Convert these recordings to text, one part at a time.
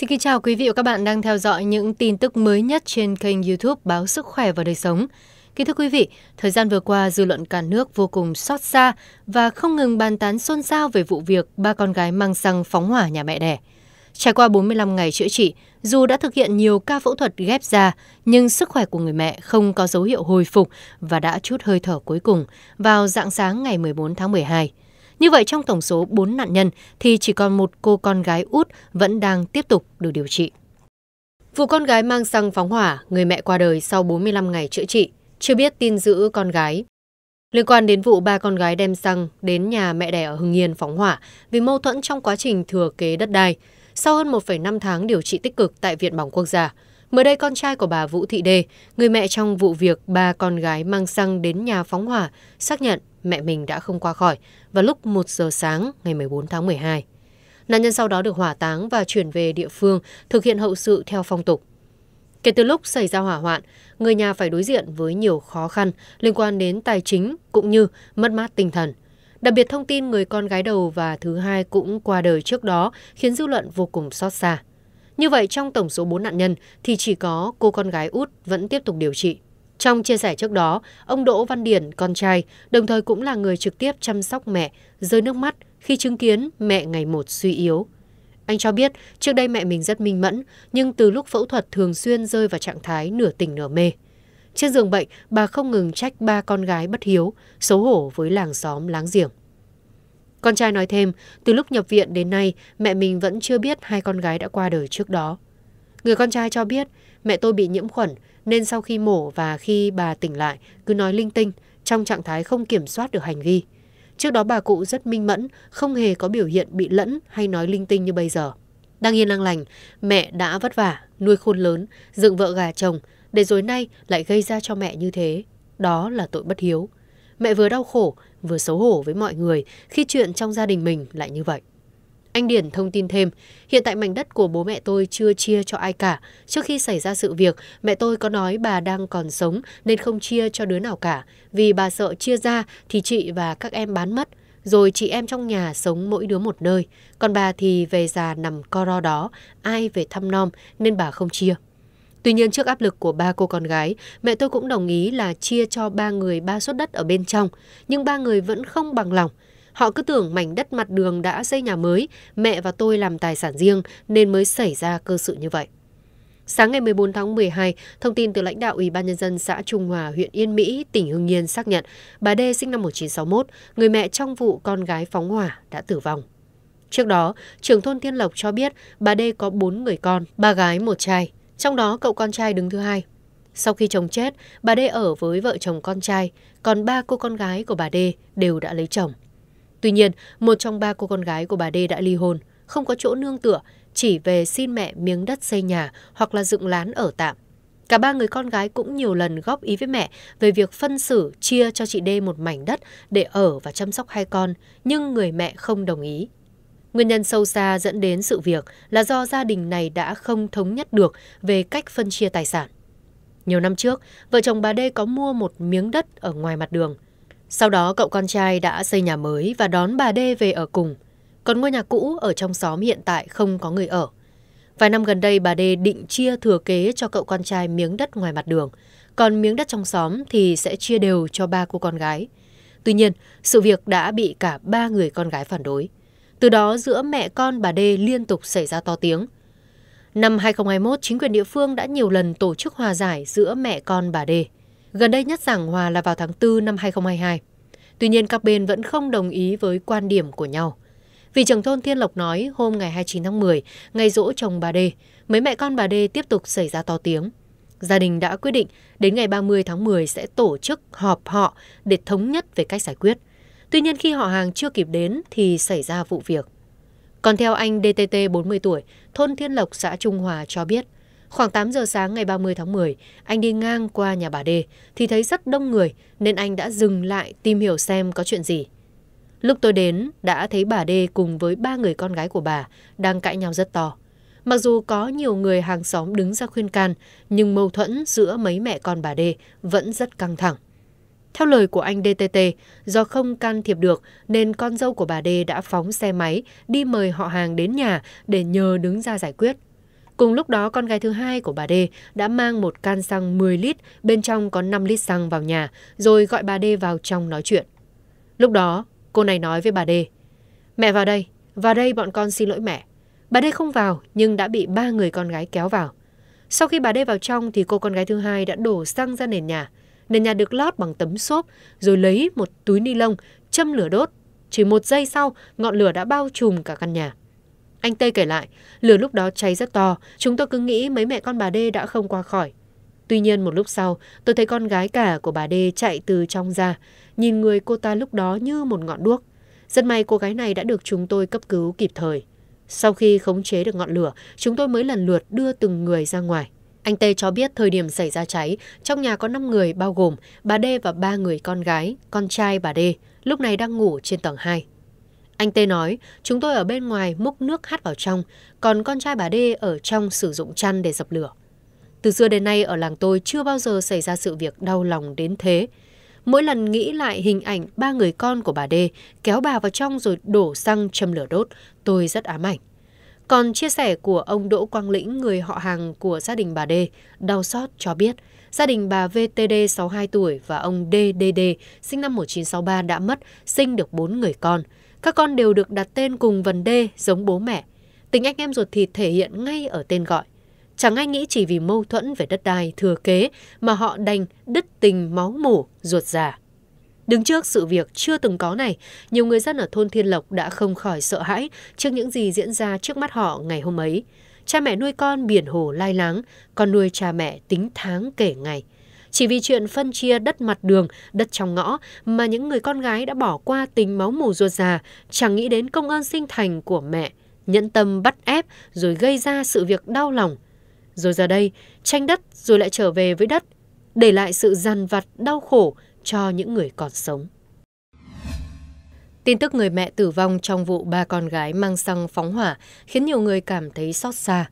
Xin kính chào quý vị và các bạn đang theo dõi những tin tức mới nhất trên kênh YouTube Báo Sức khỏe và Đời sống. Kính thưa quý vị, thời gian vừa qua dư luận cả nước vô cùng xót xa và không ngừng bàn tán xôn xao về vụ việc ba con gái mang xăng phóng hỏa nhà mẹ đẻ. Trải qua 45 ngày chữa trị, dù đã thực hiện nhiều ca phẫu thuật ghép da, nhưng sức khỏe của người mẹ không có dấu hiệu hồi phục và đã chút hơi thở cuối cùng vào dạng sáng ngày 14 tháng 12. Như vậy trong tổng số 4 nạn nhân thì chỉ còn một cô con gái út vẫn đang tiếp tục được điều trị. Vụ con gái mang xăng phóng hỏa, người mẹ qua đời sau 45 ngày chữa trị, chưa biết tin giữ con gái. Liên quan đến vụ ba con gái đem xăng đến nhà mẹ đẻ ở Hưng Yên phóng hỏa vì mâu thuẫn trong quá trình thừa kế đất đai, sau hơn 1,5 tháng điều trị tích cực tại Viện Bỏng Quốc gia, mới đây con trai của bà Vũ Thị Đề, người mẹ trong vụ việc ba con gái mang xăng đến nhà phóng hỏa, xác nhận mẹ mình đã không qua khỏi vào lúc 1 giờ sáng ngày 14 tháng 12. Nạn nhân sau đó được hỏa táng và chuyển về địa phương thực hiện hậu sự theo phong tục. Kể từ lúc xảy ra hỏa hoạn, người nhà phải đối diện với nhiều khó khăn liên quan đến tài chính cũng như mất mát tinh thần. Đặc biệt thông tin người con gái đầu và thứ hai cũng qua đời trước đó khiến dư luận vô cùng xót xa. Như vậy trong tổng số 4 nạn nhân thì chỉ có cô con gái út vẫn tiếp tục điều trị. Trong chia sẻ trước đó, ông Đỗ Văn Điển, con trai, đồng thời cũng là người trực tiếp chăm sóc mẹ, rơi nước mắt khi chứng kiến mẹ ngày một suy yếu. Anh cho biết trước đây mẹ mình rất minh mẫn, nhưng từ lúc phẫu thuật thường xuyên rơi vào trạng thái nửa tỉnh nửa mê. Trên giường bệnh, bà không ngừng trách ba con gái bất hiếu, xấu hổ với làng xóm láng giềng. Con trai nói thêm, từ lúc nhập viện đến nay, mẹ mình vẫn chưa biết hai con gái đã qua đời trước đó. Người con trai cho biết, mẹ tôi bị nhiễm khuẩn, nên sau khi mổ và khi bà tỉnh lại, cứ nói linh tinh, trong trạng thái không kiểm soát được hành vi. Trước đó bà cụ rất minh mẫn, không hề có biểu hiện bị lẫn hay nói linh tinh như bây giờ. Đang yên năng lành, mẹ đã vất vả, nuôi khôn lớn, dựng vợ gà chồng, để rồi nay lại gây ra cho mẹ như thế. Đó là tội bất hiếu. Mẹ vừa đau khổ, vừa xấu hổ với mọi người khi chuyện trong gia đình mình lại như vậy. Anh Điển thông tin thêm, hiện tại mảnh đất của bố mẹ tôi chưa chia cho ai cả. Trước khi xảy ra sự việc, mẹ tôi có nói bà đang còn sống nên không chia cho đứa nào cả. Vì bà sợ chia ra thì chị và các em bán mất. Rồi chị em trong nhà sống mỗi đứa một nơi. Còn bà thì về già nằm co ro đó, ai về thăm nom nên bà không chia. Tuy nhiên trước áp lực của ba cô con gái, mẹ tôi cũng đồng ý là chia cho ba người ba suất đất ở bên trong, nhưng ba người vẫn không bằng lòng. Họ cứ tưởng mảnh đất mặt đường đã xây nhà mới, mẹ và tôi làm tài sản riêng nên mới xảy ra cơ sự như vậy. Sáng ngày 14 tháng 12, thông tin từ lãnh đạo Ủy ban nhân dân xã Trung Hòa, huyện Yên Mỹ, tỉnh Hưng Yên xác nhận bà Đê sinh năm 1961, người mẹ trong vụ con gái phóng hỏa đã tử vong. Trước đó, trưởng thôn Thiên Lộc cho biết bà Đê có 4 người con, ba gái một trai trong đó cậu con trai đứng thứ hai. Sau khi chồng chết, bà Đê ở với vợ chồng con trai, còn ba cô con gái của bà Đê đều đã lấy chồng. Tuy nhiên, một trong ba cô con gái của bà Đê đã ly hôn, không có chỗ nương tựa, chỉ về xin mẹ miếng đất xây nhà hoặc là dựng lán ở tạm. Cả ba người con gái cũng nhiều lần góp ý với mẹ về việc phân xử chia cho chị Đê một mảnh đất để ở và chăm sóc hai con, nhưng người mẹ không đồng ý. Nguyên nhân sâu xa dẫn đến sự việc là do gia đình này đã không thống nhất được về cách phân chia tài sản. Nhiều năm trước, vợ chồng bà Đê có mua một miếng đất ở ngoài mặt đường. Sau đó cậu con trai đã xây nhà mới và đón bà Đê về ở cùng. Còn ngôi nhà cũ ở trong xóm hiện tại không có người ở. Vài năm gần đây bà Đê định chia thừa kế cho cậu con trai miếng đất ngoài mặt đường, còn miếng đất trong xóm thì sẽ chia đều cho ba cô con gái. Tuy nhiên, sự việc đã bị cả ba người con gái phản đối. Từ đó giữa mẹ con bà Đê liên tục xảy ra to tiếng. Năm 2021, chính quyền địa phương đã nhiều lần tổ chức hòa giải giữa mẹ con bà Đê. Gần đây nhất giảng hòa là vào tháng 4 năm 2022. Tuy nhiên các bên vẫn không đồng ý với quan điểm của nhau. Vì trưởng thôn Thiên Lộc nói hôm ngày 29 tháng 10, ngày dỗ chồng bà Đê, mấy mẹ con bà Đê tiếp tục xảy ra to tiếng. Gia đình đã quyết định đến ngày 30 tháng 10 sẽ tổ chức họp họ để thống nhất về cách giải quyết. Tuy nhiên khi họ hàng chưa kịp đến thì xảy ra vụ việc. Còn theo anh DTT 40 tuổi, thôn Thiên Lộc, xã Trung Hòa cho biết, khoảng 8 giờ sáng ngày 30 tháng 10, anh đi ngang qua nhà bà Đê thì thấy rất đông người nên anh đã dừng lại tìm hiểu xem có chuyện gì. Lúc tôi đến, đã thấy bà Đê cùng với ba người con gái của bà đang cãi nhau rất to. Mặc dù có nhiều người hàng xóm đứng ra khuyên can, nhưng mâu thuẫn giữa mấy mẹ con bà Đê vẫn rất căng thẳng. Theo lời của anh DTT, do không can thiệp được nên con dâu của bà D đã phóng xe máy đi mời họ hàng đến nhà để nhờ đứng ra giải quyết. Cùng lúc đó, con gái thứ hai của bà D đã mang một can xăng 10 lít, bên trong có 5 lít xăng vào nhà, rồi gọi bà D vào trong nói chuyện. Lúc đó, cô này nói với bà D, Mẹ vào đây, vào đây bọn con xin lỗi mẹ. Bà D không vào nhưng đã bị ba người con gái kéo vào. Sau khi bà D vào trong thì cô con gái thứ hai đã đổ xăng ra nền nhà nền nhà được lót bằng tấm xốp rồi lấy một túi ni lông châm lửa đốt. Chỉ một giây sau, ngọn lửa đã bao trùm cả căn nhà. Anh Tây kể lại, lửa lúc đó cháy rất to, chúng tôi cứ nghĩ mấy mẹ con bà Đê đã không qua khỏi. Tuy nhiên một lúc sau, tôi thấy con gái cả của bà Đê chạy từ trong ra, nhìn người cô ta lúc đó như một ngọn đuốc. Rất may cô gái này đã được chúng tôi cấp cứu kịp thời. Sau khi khống chế được ngọn lửa, chúng tôi mới lần lượt đưa từng người ra ngoài. Anh Tê cho biết thời điểm xảy ra cháy, trong nhà có 5 người bao gồm bà Đê và ba người con gái, con trai bà Đê. lúc này đang ngủ trên tầng 2. Anh Tê nói, chúng tôi ở bên ngoài múc nước hắt vào trong, còn con trai bà Đê ở trong sử dụng chăn để dập lửa. Từ xưa đến nay ở làng tôi chưa bao giờ xảy ra sự việc đau lòng đến thế. Mỗi lần nghĩ lại hình ảnh ba người con của bà Đê kéo bà vào trong rồi đổ xăng châm lửa đốt, tôi rất ám ảnh còn chia sẻ của ông Đỗ Quang Lĩnh, người họ hàng của gia đình bà D, đau xót cho biết gia đình bà VTD 62 tuổi và ông DDD sinh năm 1963 đã mất, sinh được 4 người con. Các con đều được đặt tên cùng vần D giống bố mẹ. Tình anh em ruột thịt thể hiện ngay ở tên gọi. Chẳng ai nghĩ chỉ vì mâu thuẫn về đất đai thừa kế mà họ đành đứt tình máu mủ ruột già. Đứng trước sự việc chưa từng có này, nhiều người dân ở thôn Thiên Lộc đã không khỏi sợ hãi trước những gì diễn ra trước mắt họ ngày hôm ấy. Cha mẹ nuôi con biển hồ lai láng, con nuôi cha mẹ tính tháng kể ngày. Chỉ vì chuyện phân chia đất mặt đường, đất trong ngõ mà những người con gái đã bỏ qua tình máu mù ruột già, chẳng nghĩ đến công ơn sinh thành của mẹ, nhẫn tâm bắt ép rồi gây ra sự việc đau lòng. Rồi giờ đây, tranh đất rồi lại trở về với đất, để lại sự dằn vặt đau khổ, cho những người còn sống. Tin tức người mẹ tử vong trong vụ ba con gái mang xăng phóng hỏa khiến nhiều người cảm thấy xót xa.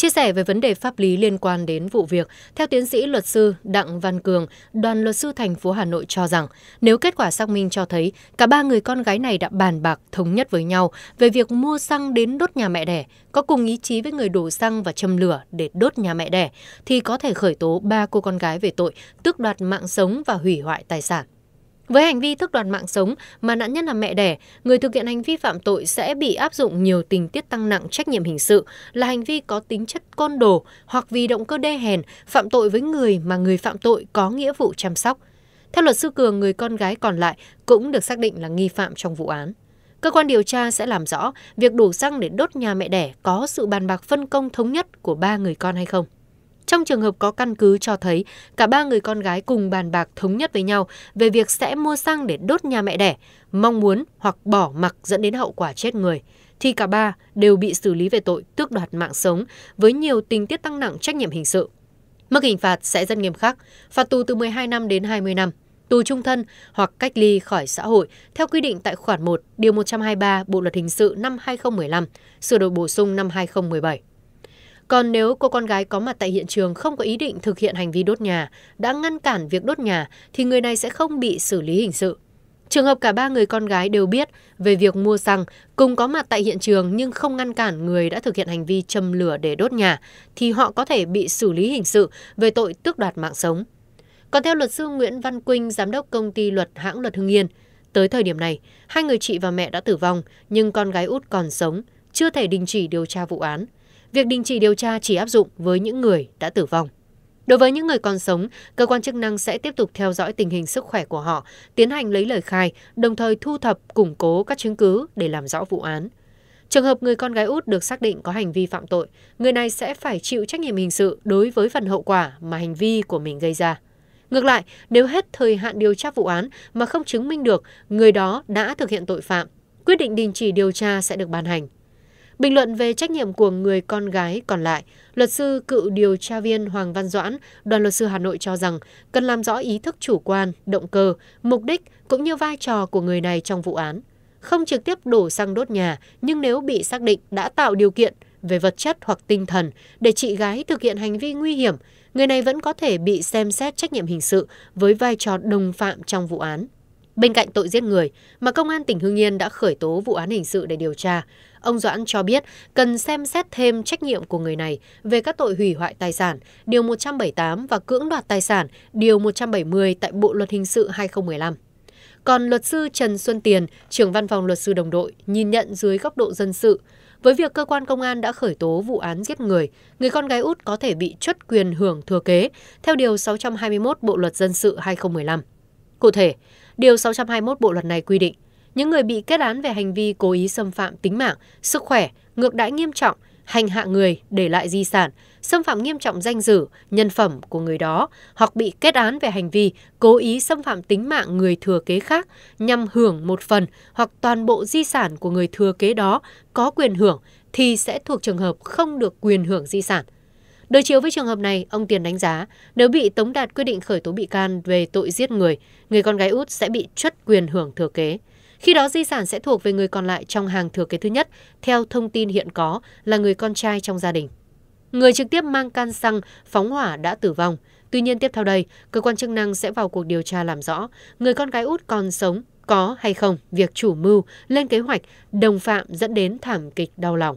Chia sẻ về vấn đề pháp lý liên quan đến vụ việc, theo tiến sĩ luật sư Đặng Văn Cường, đoàn luật sư thành phố Hà Nội cho rằng, nếu kết quả xác minh cho thấy cả ba người con gái này đã bàn bạc thống nhất với nhau về việc mua xăng đến đốt nhà mẹ đẻ, có cùng ý chí với người đổ xăng và châm lửa để đốt nhà mẹ đẻ, thì có thể khởi tố ba cô con gái về tội tước đoạt mạng sống và hủy hoại tài sản. Với hành vi tước đoạt mạng sống mà nạn nhân là mẹ đẻ, người thực hiện hành vi phạm tội sẽ bị áp dụng nhiều tình tiết tăng nặng trách nhiệm hình sự là hành vi có tính chất côn đồ hoặc vì động cơ đê hèn phạm tội với người mà người phạm tội có nghĩa vụ chăm sóc. Theo luật sư Cường, người con gái còn lại cũng được xác định là nghi phạm trong vụ án. Cơ quan điều tra sẽ làm rõ việc đổ xăng để đốt nhà mẹ đẻ có sự bàn bạc phân công thống nhất của ba người con hay không. Trong trường hợp có căn cứ cho thấy cả ba người con gái cùng bàn bạc thống nhất với nhau về việc sẽ mua xăng để đốt nhà mẹ đẻ, mong muốn hoặc bỏ mặc dẫn đến hậu quả chết người thì cả ba đều bị xử lý về tội tước đoạt mạng sống với nhiều tình tiết tăng nặng trách nhiệm hình sự. Mức hình phạt sẽ rất nghiêm khắc, phạt tù từ 12 năm đến 20 năm, tù trung thân hoặc cách ly khỏi xã hội theo quy định tại khoản 1, điều 123 Bộ luật hình sự năm 2015, sửa đổi bổ sung năm 2017. Còn nếu cô con gái có mặt tại hiện trường không có ý định thực hiện hành vi đốt nhà, đã ngăn cản việc đốt nhà thì người này sẽ không bị xử lý hình sự. Trường hợp cả ba người con gái đều biết về việc mua xăng, cùng có mặt tại hiện trường nhưng không ngăn cản người đã thực hiện hành vi châm lửa để đốt nhà, thì họ có thể bị xử lý hình sự về tội tước đoạt mạng sống. Còn theo luật sư Nguyễn Văn Quynh, giám đốc công ty luật hãng luật Hưng Yên, tới thời điểm này, hai người chị và mẹ đã tử vong nhưng con gái út còn sống, chưa thể đình chỉ điều tra vụ án việc đình chỉ điều tra chỉ áp dụng với những người đã tử vong đối với những người còn sống cơ quan chức năng sẽ tiếp tục theo dõi tình hình sức khỏe của họ tiến hành lấy lời khai đồng thời thu thập củng cố các chứng cứ để làm rõ vụ án Trường hợp người con gái út được xác định có hành vi phạm tội, người này sẽ phải chịu trách nhiệm hình sự đối với phần hậu quả mà hành vi của mình gây ra. Ngược lại, nếu hết thời hạn điều tra vụ án mà không chứng minh được người đó đã thực hiện tội phạm, quyết định đình chỉ điều tra sẽ được ban hành bình luận về trách nhiệm của người con gái còn lại luật sư cựu điều tra viên hoàng văn doãn đoàn luật sư hà nội cho rằng cần làm rõ ý thức chủ quan động cơ mục đích cũng như vai trò của người này trong vụ án không trực tiếp đổ xăng đốt nhà nhưng nếu bị xác định đã tạo điều kiện về vật chất hoặc tinh thần để chị gái thực hiện hành vi nguy hiểm người này vẫn có thể bị xem xét trách nhiệm hình sự với vai trò đồng phạm trong vụ án Bên cạnh tội giết người mà công an tỉnh Hưng Yên đã khởi tố vụ án hình sự để điều tra, ông Doãn cho biết cần xem xét thêm trách nhiệm của người này về các tội hủy hoại tài sản, điều 178 và cưỡng đoạt tài sản, điều 170 tại Bộ luật hình sự 2015. Còn luật sư Trần Xuân Tiền, trưởng văn phòng luật sư đồng đội, nhìn nhận dưới góc độ dân sự, với việc cơ quan công an đã khởi tố vụ án giết người, người con gái út có thể bị truất quyền hưởng thừa kế theo điều 621 Bộ luật dân sự 2015. Cụ thể, Điều 621 Bộ Luật này quy định, những người bị kết án về hành vi cố ý xâm phạm tính mạng, sức khỏe, ngược đãi nghiêm trọng, hành hạ người, để lại di sản, xâm phạm nghiêm trọng danh dự, nhân phẩm của người đó hoặc bị kết án về hành vi cố ý xâm phạm tính mạng người thừa kế khác nhằm hưởng một phần hoặc toàn bộ di sản của người thừa kế đó có quyền hưởng thì sẽ thuộc trường hợp không được quyền hưởng di sản đối chiếu với trường hợp này ông tiền đánh giá nếu bị tống đạt quyết định khởi tố bị can về tội giết người người con gái út sẽ bị chất quyền hưởng thừa kế khi đó di sản sẽ thuộc về người còn lại trong hàng thừa kế thứ nhất theo thông tin hiện có là người con trai trong gia đình người trực tiếp mang can xăng phóng hỏa đã tử vong tuy nhiên tiếp theo đây cơ quan chức năng sẽ vào cuộc điều tra làm rõ người con gái út còn sống có hay không việc chủ mưu lên kế hoạch đồng phạm dẫn đến thảm kịch đau lòng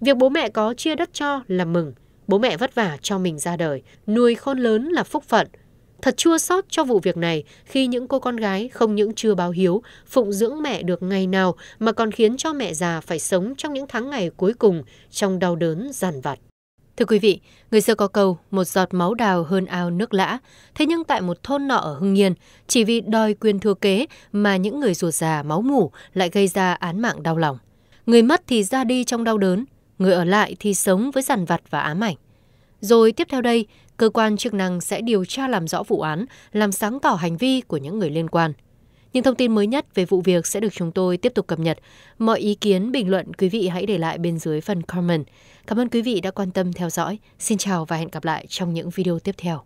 việc bố mẹ có chia đất cho là mừng Bố mẹ vất vả cho mình ra đời, nuôi khôn lớn là phúc phận. Thật chua xót cho vụ việc này khi những cô con gái không những chưa báo hiếu, phụng dưỡng mẹ được ngày nào mà còn khiến cho mẹ già phải sống trong những tháng ngày cuối cùng trong đau đớn giàn vặt. Thưa quý vị, người xưa có câu một giọt máu đào hơn ao nước lã. Thế nhưng tại một thôn nọ ở Hưng Yên, chỉ vì đòi quyền thừa kế mà những người ruột già máu mủ lại gây ra án mạng đau lòng. Người mất thì ra đi trong đau đớn, người ở lại thì sống với dằn vặt và ám ảnh. Rồi tiếp theo đây, cơ quan chức năng sẽ điều tra làm rõ vụ án, làm sáng tỏ hành vi của những người liên quan. Những thông tin mới nhất về vụ việc sẽ được chúng tôi tiếp tục cập nhật. Mọi ý kiến, bình luận quý vị hãy để lại bên dưới phần comment. Cảm ơn quý vị đã quan tâm theo dõi. Xin chào và hẹn gặp lại trong những video tiếp theo.